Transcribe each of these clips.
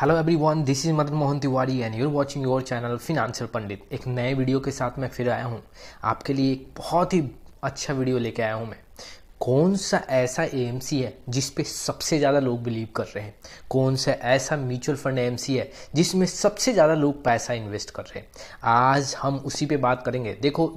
hello everyone this is Madan Mohan Tiwari and you're watching your channel financial Pandit एक नए video के साथ मैं फिर आया हूँ आपके लिए एक बहुत ही अच्छा वीडियो लेके आया हूँ मैं कौन सा ऐसा ए है जिस पे सबसे ज़्यादा लोग बिलीव कर रहे हैं कौन सा ऐसा म्यूचुअल फंड ए है जिसमें सबसे ज़्यादा लोग पैसा इन्वेस्ट कर रहे हैं आज हम उसी पे बात करेंगे देखो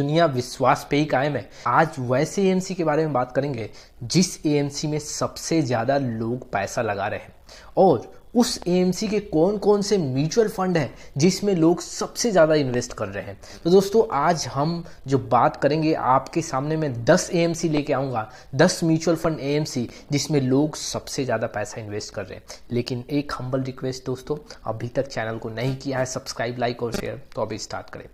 दुनिया विश्वास पे ही कायम है आज वैसे ए के बारे में बात करेंगे जिस ए में सबसे ज़्यादा लोग पैसा लगा रहे हैं और उस एएमसी के कौन कौन से म्यूचुअल फंड हैं जिसमें लोग सबसे ज़्यादा इन्वेस्ट कर रहे हैं तो दोस्तों आज हम जो बात करेंगे आपके सामने मैं 10 ए लेके आऊँगा 10 म्यूचुअल फंड ए जिसमें लोग सबसे ज़्यादा पैसा इन्वेस्ट कर रहे हैं लेकिन एक हम्बल रिक्वेस्ट दोस्तों अभी तक चैनल को नहीं किया है सब्सक्राइब लाइक और शेयर तो अभी स्टार्ट करें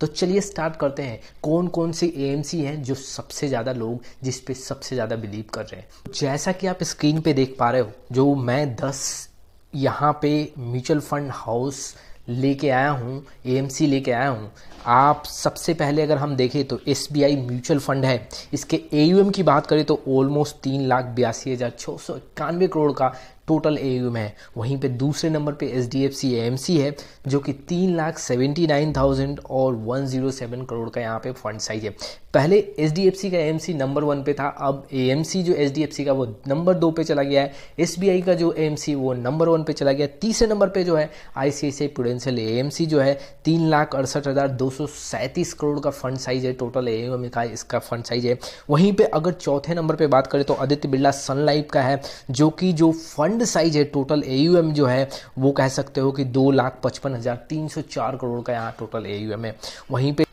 तो चलिए स्टार्ट करते हैं कौन कौन से ए हैं जो सबसे ज़्यादा लोग जिसपे सबसे ज़्यादा बिलीव कर रहे हैं जैसा कि आप स्क्रीन पे देख पा रहे हो जो मैं दस यहाँ पे म्यूचुअल फंड हाउस लेके आया हूँ ए लेके आया हूँ आप सबसे पहले अगर हम देखें तो एस म्यूचुअल फंड है इसके ए की बात करें तो ऑलमोस्ट तीन लाख बयासी हज़ार छः सौ इक्यानवे करोड़ का टोटल ए में है वहीं पे दूसरे नंबर पे H D F C M C है जो कि तीन लाख सेवेंटी नाइन थाउजेंड और वन जीरो सेवन करोड़ का यहाँ पे फंड साइज है पहले एच डी एफ सी का एम सी नंबर वन पे था अब ए एम सी जो एच डी एफ सी का वो नंबर दो पे चला गया है एस बी आई का जो एम सी वो नंबर वन पे चला गया तीसरे नंबर पे जो है आई C I C I Prudential A M सी जो है तीन लाख अड़सठ हज़ार दो सौ सैंतीस करोड़ का फंड साइज है टोटल ए एम का इसका फंड साइज है वहीं पर अगर चौथे नंबर पर बात करें तो आदित्य बिरला सनलाइफ का है जो कि जो फंड फंड साइज है टोटल एयूएम जो है वो कह सकते हो कि दो लाख पचपन हज़ार तीन सौ चार करोड़ का यहाँ टोटल एयूएम है वहीं पे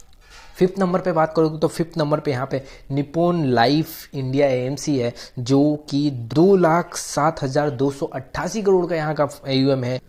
फिफ्थ नंबर पे बात करोगे तो फिफ्थ नंबर पे यहाँ पे निपोन लाइफ इंडिया एएमसी है जो कि दो लाख सात हज़ार दो सौ अट्ठासी करोड़ का यहाँ का एयूएम है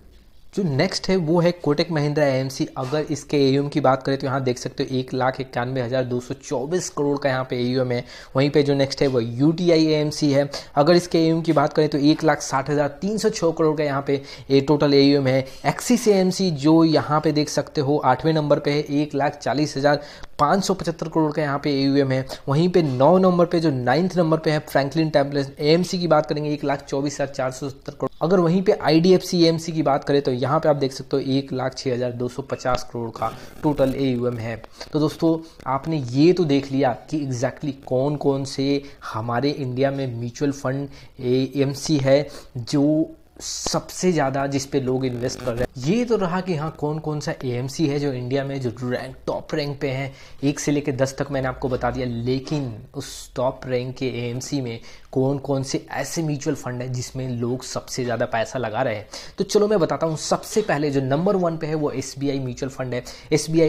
जो नेक्स्ट है वो है कोटेक महिंद्रा एएमसी अगर इसके एयूएम की बात करें तो यहाँ देख सकते हो एक लाख इक्यानवे हज़ार दो सौ चौबीस करोड़ का यहाँ पे एयूएम है वहीं पे जो नेक्स्ट है वो यू टी आई एएमसी है अगर इसके एयूएम की बात करें तो एक लाख साठ हज़ार तीन सौ छः करोड़ का यहाँ पे ए टोटल एयूएम है एक्सिस एएमसी जो यहाँ पे देख सकते हो आठवें नंबर पर है एक लाख चालीस हज़ार पाँच सौ पचहत्तर करोड़ का यहाँ पे ए है वहीं पे नौ नंबर पे जो नाइन्थ नंबर पे है फ्रैंकलिन टेम्पलेस एएमसी की बात करेंगे एक लाख चौबीस हज़ार चार सौ सत्तर करोड़ अगर वहीं पे आई डी एफ सी एम सी की बात करें तो यहाँ पे आप देख सकते हो एक लाख छः हज़ार दो सौ पचास करोड़ का टोटल ए यू एम है तो दोस्तों आपने ये तो देख लिया कि एग्जैक्टली exactly कौन कौन से हमारे इंडिया में mutual fund A M C है जो सबसे ज़्यादा जिस पे लोग इन्वेस्ट कर रहे हैं ये तो रहा कि हाँ कौन कौन सा ए है जो इंडिया में जो रैंक टॉप रैंक पे है एक से लेकर दस तक मैंने आपको बता दिया लेकिन उस टॉप रैंक के ए में कौन कौन से ऐसे म्यूचुअल फंड है जिसमें लोग सबसे ज़्यादा पैसा लगा रहे हैं तो चलो मैं बताता हूँ सबसे पहले जो नंबर वन पे है वो एस म्यूचुअल फंड है एस बी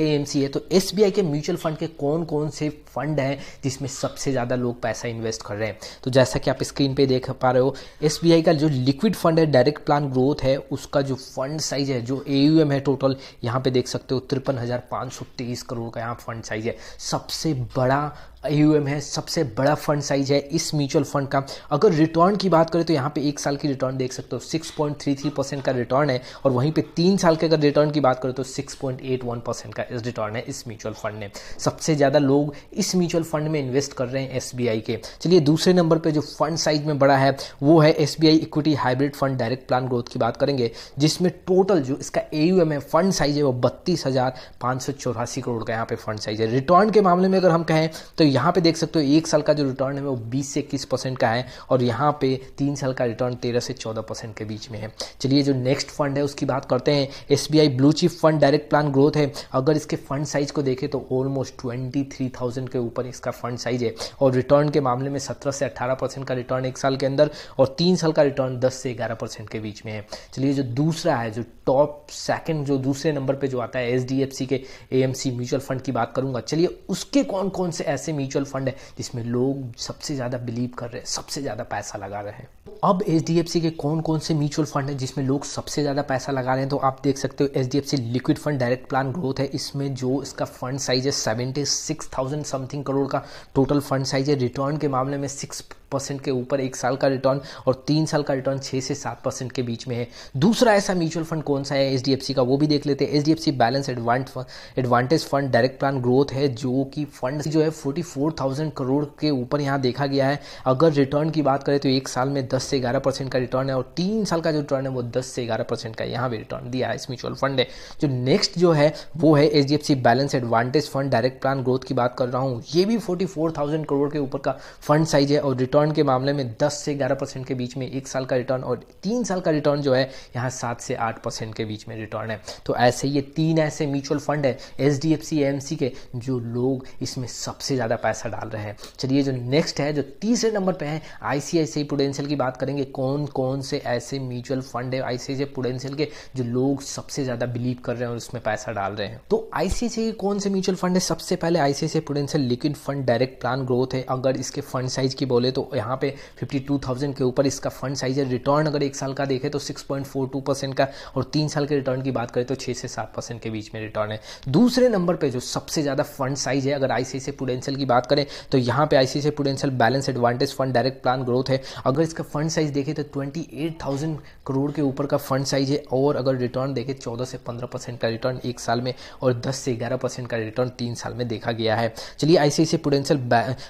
है तो एस के म्यूचुअल फंड के कौन कौन से फंड है जिसमें सबसे ज़्यादा लोग पैसा इन्वेस्ट कर रहे हैं तो जैसा कि आप स्क्रीन पर देख पा रहे हो एस का जो लिक्विड फंड है डायरेक्ट प्लान ग्रोथ है उसका जो फंड साइज है जो एयूएम है टोटल यहाँ पे देख सकते हो तिरपन हज़ार सौ तेईस करोड़ का यहाँ फंड साइज है सबसे बड़ा एयूएम है सबसे बड़ा फंड साइज है इस म्यूचुअल फंड का अगर रिटर्न की बात करें तो यहाँ पे एक साल की रिटर्न देख सकते हो 6.33 परसेंट का रिटर्न है और वहीं पे तीन साल के अगर रिटर्न की बात करें तो 6.81 परसेंट का इस रिटर्न है इस म्यूचुअल फंड ने सबसे ज़्यादा लोग इस म्यूचुअल फंड में इन्वेस्ट कर रहे हैं एस के चलिए दूसरे नंबर पर जो फंड साइज में बड़ा है वो है S equity hybrid fund direct plan growth की बात करेंगे जिसमें टोटल जो इसका ए है फंड साइज है वो बत्तीस करोड़ का यहाँ पे फंड साइज है रिटर्न के मामले में अगर हम कहें तो यहाँ पे देख सकते हो एक साल का जो रिटर्न है वो 20 से इक्कीस परसेंट का है और यहाँ पे तीन साल का रिटर्न 13 से 14 परसेंट के बीच में है चलिए जो नेक्स्ट फंड है उसकी बात करते हैं S B I blue chip fund direct plan growth है अगर इसके फंड साइज को देखें तो ऑलमोस्ट ट्वेंटी के ऊपर इसका फंड साइज है और रिटर्न के मामले में सत्रह से अट्ठारह का रिटर्न एक साल के अंदर और तीन साल का रिटर्न दस से ग्यारह के बीच में है चलिए जो दूसरा है जो टॉप सेकंड जो दूसरे नंबर पे जो आता है एच के ए म्यूचुअल फंड की बात करूंगा चलिए उसके कौन कौन से ऐसे म्यूचुअल फंड है जिसमें लोग सबसे ज़्यादा बिलीव कर रहे हैं सबसे ज़्यादा पैसा लगा रहे हैं अब एच के कौन कौन से म्यूचुअल फंड है जिसमें लोग सबसे ज़्यादा पैसा लगा रहे हैं तो आप देख सकते हो H liquid fund direct plan growth है इसमें जो इसका फंड साइज है seventy six thousand something crore का टोटल फंड साइज है रिटर्न के मामले में सिक्स परसेंट के ऊपर एक साल का रिटर्न और तीन साल का रिटर्न छः से सात परसेंट के बीच में है दूसरा ऐसा म्यूचुअल फंड कौन सा है एच का वो भी देख लेते हैं H balance advantage fund direct plan growth है जो कि फंड जो है फोर्टी फोर थाउजेंड करोड़ के ऊपर यहाँ देखा गया है अगर रिटर्न की बात करें तो एक साल में दस से ग्यारह परसेंट का रिटर्न है और तीन साल का जो रिटर्न है वो दस से ग्यारह परसेंट का यहाँ भी रिटर्न दिया है इस म्यूचुअल फंड ने जो नेक्स्ट जो है वो है H balance advantage fund direct plan growth की बात कर रहा हूँ ये भी फोर्टी करोड़ के ऊपर का फंड साइज है और रिटर्न रिटर्न के मामले में 10 से 11 परसेंट के बीच में एक साल का रिटर्न और तीन साल का रिटर्न जो है यहाँ सात से आठ परसेंट के बीच में रिटर्न है तो ऐसे ये तीन ऐसे म्यूचुअल फंड है H D F C M C के जो लोग इसमें सबसे ज़्यादा पैसा डाल रहे हैं चलिए जो नेक्स्ट है जो तीसरे नंबर पर है आई सी आई सी प्रोडेंशियल की बात करेंगे कौन कौन से ऐसे म्यूचुअल फंड है आई सी आई सी प्रोडेंशियल के जो लोग सबसे ज़्यादा बिलीव कर रहे हैं और उसमें पैसा डाल रहे हैं तो आई सी आई सी कौन से म्यूचुअल फंड है सबसे पहले I C I C prudential liquid fund direct plan growth है अगर इसके फंड साइज की बोले तो यहाँ पे 52,000 के ऊपर इसका फंड साइज है रिटर्न अगर एक साल का देखें तो 6.42 परसेंट का और तीन साल के रिटर्न की बात करें तो 6 से 7 परसेंट के बीच में रिटर्न है दूसरे नंबर पे जो सबसे ज़्यादा फंड साइज है अगर आईसीआई प्रूडेंशियल की बात करें तो यहाँ पे ICI prudential balance advantage fund direct plan growth है अगर इसका फंड साइज देखें तो ट्वेंटी करोड़ के ऊपर का फंड साइज है और अगर रिटर्न देखें चौदह से पंद्रह परसेंट का रिटर्न एक साल में और दस से ग्यारह परसेंट का रिटर्न तीन साल में देखा गया है चलिए ICI prudential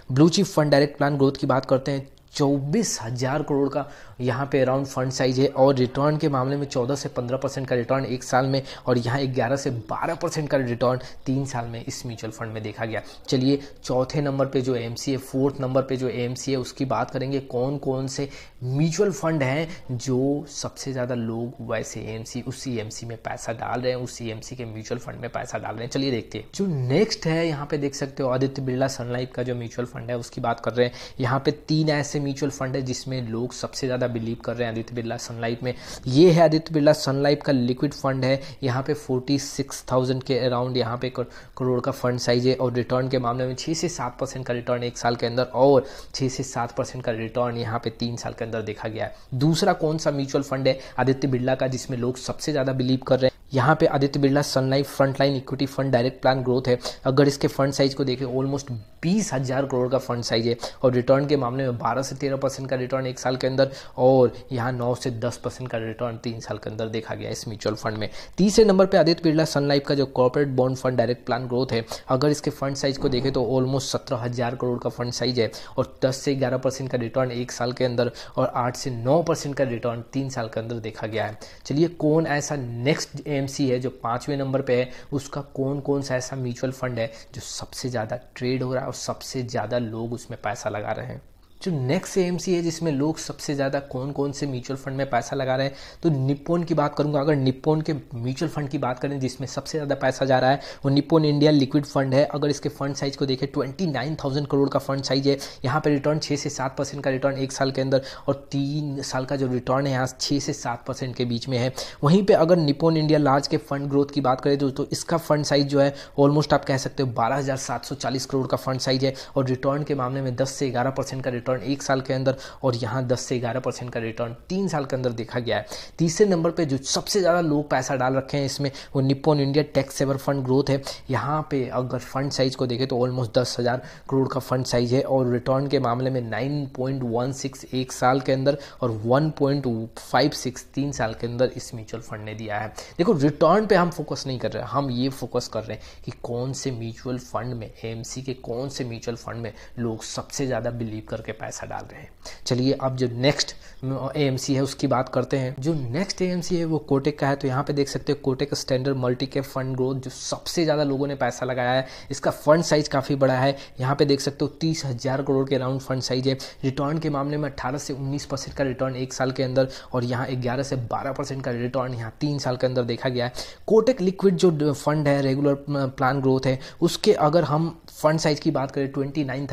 blue chip fund direct plan growth की बात करते हैं हैं चौबीस हजार करोड़ का यहाँ पे अराउंड फंड साइज है और रिटर्न के मामले में चौदह से पंद्रह परसेंट का रिटर्न एक साल में और यहाँ ग्यारह से बारह परसेंट का रिटर्न तीन साल में इस म्यूचुअल फंड में देखा गया चलिए चौथे नंबर पे जो एम सी है फोर्थ नंबर पे जो एम सी है उसकी बात करेंगे कौन कौन से म्यूचुअल फंड हैं जो सबसे ज़्यादा लोग वैसे एम सी उसी एम सी में पैसा डाल रहे हैं उसी एम सी के म्यूचुअल फंड में पैसा डाल रहे हैं चलिए देखते हैं जो नेक्स्ट है यहाँ पे देख सकते हो आदित्य बिरला सनलाइफ का जो म्यूचुअल फंड है उसकी बात कर रहे हैं यहाँ पे तीन ऐसे म्यूचुअल फंड है जिसमें लोग सबसे ज़्यादा बिलीव कर रहे हैं आदित्य बिरला सनलाइफ में ये है आदित्य बिरला सनलाइफ का लिक्विड फंड है यहाँ पे फोर्टी सिक्स थाउजेंड के अराउंड यहाँ पे करोड़ का फंड साइज है और रिटर्न के मामले में छः से सात परसेंट का रिटर्न एक साल के अंदर और छः से सात परसेंट का रिटर्न यहाँ पे तीन साल के अंदर देखा गया है दूसरा कौन सा म्यूचुअल फंड है आदित्य बिरला का जिसमें लोग सबसे ज़्यादा बिलीव कर रहे हैं यहाँ पे Aditya Birla Sun Life frontline equity fund direct plan growth है अगर इसके फंड साइज को देखें ऑलमोस्ट बीस हज़ार करोड़ का फंड साइज है और रिटर्न के मामले में बारह से तेरह परसेंट का रिटर्न एक साल के अंदर और यहाँ नौ से दस परसेंट का रिटर्न तीन साल के अंदर देखा गया इस म्यूचुअल फंड में तीसरे नंबर पर आदित्य बिरला सनलाइफ का जो corporate bond fund direct plan growth है अगर इसके फंड साइज को देखें तो ऑलमोस्ट सत्रह हज़ार करोड़ का फंड साइज है और दस से ग्यारह परसेंट का रिटर्न एक साल के अंदर और आठ से नौ परसेंट का रिटर्न तीन साल के अंदर देखा गया है चलिए कौन ऐसा नेक्स्ट एनएमसी है जो पांचवें नंबर पे है उसका कौन कौन सा ऐसा म्यूचुअल फंड है जो सबसे ज़्यादा ट्रेड हो रहा है और सबसे ज़्यादा लोग उसमें पैसा लगा रहे हैं जो नेक्स्ट सी है जिसमें लोग सबसे ज़्यादा कौन कौन से म्यूचुअल फंड में पैसा लगा रहे हैं तो निप्पोन की बात करूंगा अगर निप्पोन के म्यूचुअल फंड की बात करें जिसमें सबसे ज़्यादा पैसा जा रहा है वो निप्पोन इंडिया लिक्विड फंड है अगर इसके फंड साइज को देखें ट्वेंटी नाइन थाउजेंड करोड़ का फंड साइज है यहाँ पर रिटर्न छः से सात परसेंट का रिटर्न एक साल के अंदर और तीन साल का जो रिटर्न है यहाँ छः से सात परसेंट के बीच में है वहीं पर अगर निपोन इंडिया लार्ज के फंड ग्रोथ की बात करें तो, तो इसका फंड साइज जो है ऑलमोस्ट आप कह सकते हो बारह करोड़ का फंड साइज है और रिटर्न के मामले में दस से ग्यारह का रिटर्न रिटर्न एक साल के अंदर और यहाँ दस से ग्यारह परसेंट का रिटर्न तीन साल के अंदर देखा गया है तीसरे नंबर पर जो सबसे ज़्यादा लोग पैसा डाल रखे हैं इसमें वो Nippon India tax saver fund growth है यहाँ पे अगर फंड साइज को देखें तो ऑलमोस्ट दस हज़ार करोड़ का फंड साइज है और रिटर्न के मामले में नाइन पॉइंट वन सिक्स एक साल के अंदर और वन पॉइंट फाइव सिक्स तीन साल के अंदर इस म्यूचुअल फंड ने दिया है देखो रिटर्न पे हम फोकस नहीं कर रहे हम ये फोकस कर रहे हैं कि कौन से म्यूचुअल फंड में एम के कौन से म्यूचुअल फंड में लोग सबसे ज़्यादा बिलीव करके पैसा डाल रहे हैं चलिए अब जो नेक्स्ट ए है उसकी बात करते हैं जो नेक्स्ट ए है वो कोटेक का है तो यहाँ पे देख सकते हो Kotak standard multi cap fund growth जो सबसे ज़्यादा लोगों ने पैसा लगाया है इसका फंड साइज काफ़ी बड़ा है यहाँ पे देख सकते हो तीस हज़ार करोड़ के अराउंड फंड साइज है रिटर्न के मामले में अट्ठारह से उन्नीस परसेंट का रिटर्न एक साल के अंदर और यहाँ ग्यारह से बारह परसेंट का रिटर्न यहाँ तीन साल के अंदर देखा गया है कोटेक लिक्विड जो फंड है रेगुलर प्लान ग्रोथ है उसके अगर हम फंड साइज की बात करें ट्वेंटी नाइन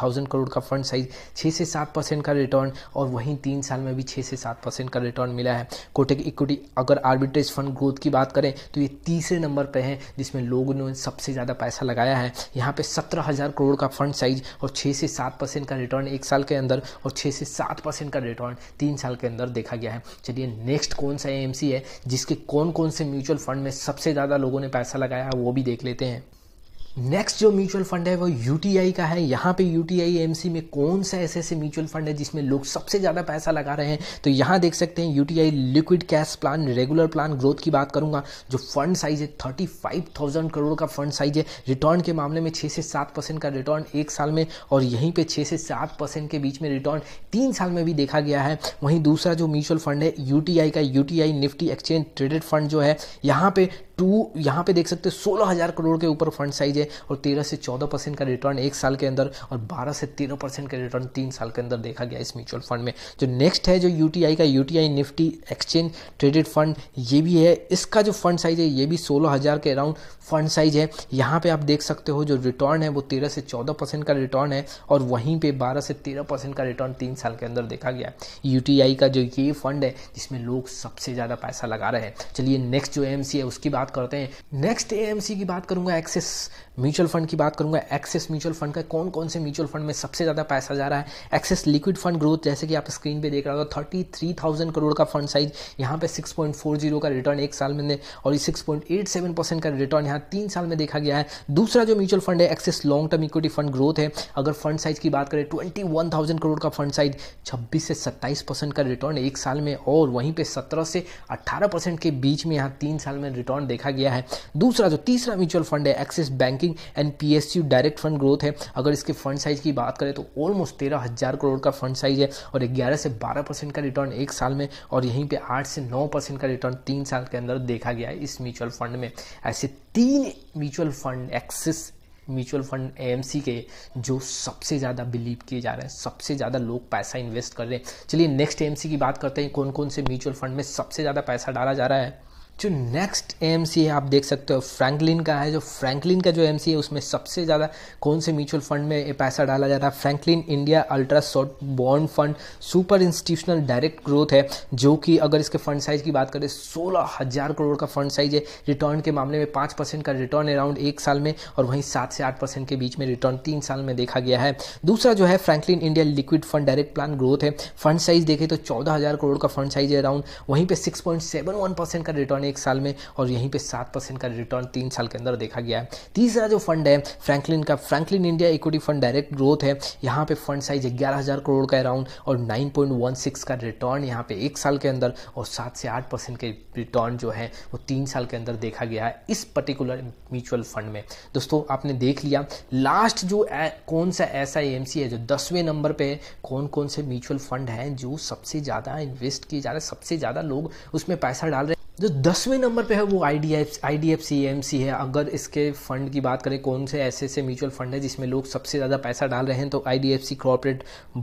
थाउजेंड करोड़ का फंड साइज छः से सात परसेंट का रिटर्न और वहीं तीन साल में भी छः से सात परसेंट का रिटर्न मिला है कोटेक इक्विटी अगर आर्बिट्रेज फंड ग्रोथ की बात करें तो ये तीसरे नंबर पर है जिसमें लोगों ने सबसे ज़्यादा पैसा लगाया है यहाँ पर सत्रह हज़ार करोड़ का फंड साइज और छः से सात परसेंट का रिटर्न एक साल के अंदर और छः से सात परसेंट का रिटर्न तीन साल के अंदर देखा गया है चलिए नेक्स्ट कौन सा ए है जिसके कौन कौन से म्यूचुअल फंड में सबसे ज़्यादा लोगों ने पैसा लगाया है वो भी देख लेते हैं नेक्स्ट जो म्यूचुअल फंड है वो यूटीआई का है यहाँ पे यूटीआई एमसी में कौन सा ऐसे ऐसे म्यूचुअल फंड है जिसमें लोग सबसे ज़्यादा पैसा लगा रहे हैं तो यहाँ देख सकते हैं UTI liquid cash plan regular plan growth की बात करूंगा जो फंड साइज है थर्टी फाइव थाउजेंड करोड़ का फंड साइज है रिटर्न के मामले में छः से सात परसेंट का रिटर्न एक साल में और यहीं पर छः से सात परसेंट के बीच में रिटर्न तीन साल में भी देखा गया है वहीं दूसरा जो म्यूचुअल फंड है यू का U Nifty exchange traded fund जो है यहाँ पे टू यहाँ पे देख सकते हैं सोलह हज़ार करोड़ के ऊपर फंड साइज है और तेरह से चौदह परसेंट का रिटर्न एक साल के अंदर और बारह से तेरह परसेंट का रिटर्न तीन साल के अंदर देखा गया इस म्यूचुअल फंड में जो नेक्स्ट है जो यू का U Nifty exchange traded fund ये भी है इसका जो फंड साइज है ये भी सोलह हज़ार के अराउंड फंड साइज है यहाँ पे आप देख सकते हो जो रिटर्न है वो तेरह से चौदह परसेंट का रिटर्न है और वहीं पे बारह से तेरह परसेंट का रिटर्न तीन साल के अंदर देखा गया यू का जो ये फंड है जिसमें लोग सबसे ज़्यादा पैसा लगा रहे हैं चलिए नेक्स्ट जो एम है उसकी बात बात करते हैं नेक्स्ट एएमसी की बात करूंगा एक्सिस म्यूचुअल फंड की बात करूंगा एक्सेस म्यूचुअल फंड का कौन कौन से म्यूचुअल फंड में सबसे ज़्यादा पैसा जा रहा है एक्सेस लिक्विड फंड ग्रोथ जैसे कि आप स्क्रीन पे देख रहे हो थर्टी थ्री थाउजेंड करोड़ का फंड साइज यहाँ पे सिक्स पॉइंट फोर जीरो का रिटर्न एक साल में और six point eight seven percent का रिटर्न यहाँ तीन साल में देखा गया है दूसरा जो म्यूचुअल फंड है Axis long term equity fund growth है अगर फंड साइज की बात करें ट्वेंटी वन थाउजेंड करोड़ का फंड साइज छब्बीस से सत्ताईस परसेंट का रिटर्न एक साल में और वहीं पर सत्रह से अट्ठारह परसेंट के बीच में यहाँ तीन साल में रिटर्न देखा गया है दूसरा जो तीसरा म्यूचुअल फंड है Axis banking banking and PSU direct fund growth है अगर इसके फंड साइज की बात करें तो ऑलमोस्ट तेरह हज़ार करोड़ का फंड साइज है और ग्यारह से बारह परसेंट का रिटर्न एक साल में और यहीं पे आठ से नौ परसेंट का रिटर्न तीन साल के अंदर देखा गया है इस म्यूचुअल फंड में ऐसे तीन mutual fund Axis mutual fund AMC के जो सबसे ज़्यादा बिलीव किए जा रहे हैं सबसे ज़्यादा लोग पैसा इन्वेस्ट कर रहे हैं चलिए नेक्स्ट एएमसी की बात करते हैं कौन कौन से म्यूचुअल फंड में सबसे ज़्यादा पैसा डाला जा रहा है जो नेक्स्ट एम है आप देख सकते हो फ्रैंकलिन का है जो फ्रैंकलिन का जो एम है उसमें सबसे ज़्यादा कौन से म्यूचुअल फंड में पैसा डाला जा रहा है Franklin India ultra short bond fund super institutional direct growth है जो कि अगर इसके फंड साइज की बात करें सोलह हज़ार करोड़ का फंड साइज है रिटर्न के मामले में पाँच परसेंट का रिटर्न अराउंड एक साल में और वहीं सात से आठ परसेंट के बीच में रिटर्न तीन साल में देखा गया है दूसरा जो है Franklin India liquid fund direct plan growth है फंड साइज देखें तो चौदह हज़ार करोड़ का फंड साइज है अराउंड वहीं पर six point seven one percent का रिटर्न ने एक साल में और यहीं पे सात परसेंट का रिटर्न तीन साल के अंदर देखा गया है तीसरा जो फंड है फ्रैंकलिन का Franklin India equity fund direct growth है यहाँ पे फंड साइज ग्यारह हज़ार करोड़ का अराउंड और नाइन पॉइंट वन सिक्स का रिटर्न यहाँ पे एक साल के अंदर और सात से आठ परसेंट के रिटर्न जो है वो तीन साल के अंदर देखा गया है इस पर्टिकुलर म्यूचुअल फंड में दोस्तों आपने देख लिया लास्ट जो कौन सा ऐसा एम है जो दसवें नंबर पर है कौन कौन से म्यूचुअल फंड हैं जो सबसे ज़्यादा इन्वेस्ट किए जा रहे हैं सबसे ज़्यादा लोग उसमें पैसा डाल रहे हैं जो दसवें नंबर पे है वो I D F I D F C M C है अगर इसके फंड की बात करें कौन से ऐसे ऐसे म्यूचुअल फंड है जिसमें लोग सबसे ज़्यादा पैसा डाल रहे हैं तो I D F C corporate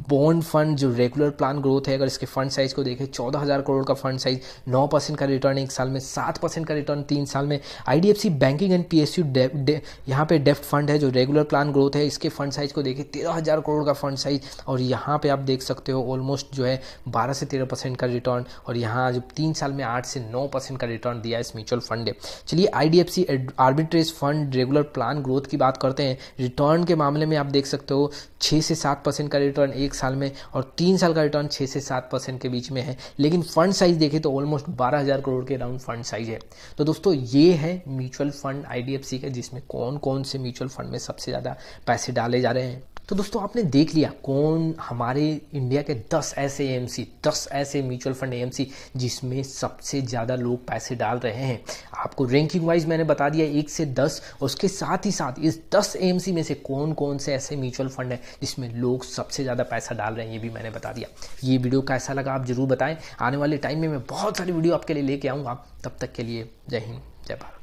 bond fund जो रेगुलर प्लान ग्रोथ है अगर इसके फंड साइज़ को देखें चौदह हज़ार करोड़ का फंड साइज नौ परसेंट का रिटर्न एक साल में सात परसेंट का रिटर्न तीन साल में I D F C banking and P S U यहाँ पे डेफ्ट फंड है जो रेगुलर प्लान ग्रोथ है इसके फंड साइज़ को देखें तेरह हज़ार करोड़ का फंड साइज और यहाँ पर आप देख सकते हो ऑलमोस्ट जो है बारह से तेरह परसेंट का रिटर्न और यहाँ जो तीन साल में आठ से नौ परसेंट परसेंट का रिटर्न दिया इस म्यूचुअल फंड ने चलिए I D F C arbitrage fund regular plan growth की बात करते हैं रिटर्न के मामले में आप देख सकते हो छः से सात परसेंट का रिटर्न एक साल में और तीन साल का रिटर्न छः से सात परसेंट के बीच में है लेकिन फंड साइज देखें तो ऑलमोस्ट बारह हज़ार करोड़ के अराउंड फंड साइज है तो दोस्तों ये है mutual fund I D F C का जिसमें कौन कौन से म्यूचुअल फंड में सबसे ज़्यादा पैसे डाले जा रहे हैं तो दोस्तों आपने देख लिया कौन हमारे इंडिया के 10 ऐसे एम 10 ऐसे म्यूचुअल फंड एम जिसमें सबसे ज़्यादा लोग पैसे डाल रहे हैं आपको रैंकिंग वाइज मैंने बता दिया एक से दस उसके साथ ही साथ इस दस एम में से कौन कौन से ऐसे म्यूचुअल फंड हैं जिसमें लोग सबसे ज़्यादा पैसा डाल रहे हैं ये भी मैंने बता दिया ये वीडियो कैसा लगा आप ज़रूर बताएं आने वाले टाइम में मैं बहुत सारी वीडियो आपके लिए लेके आऊँगा तब तक के लिए जय हिंद जय भारत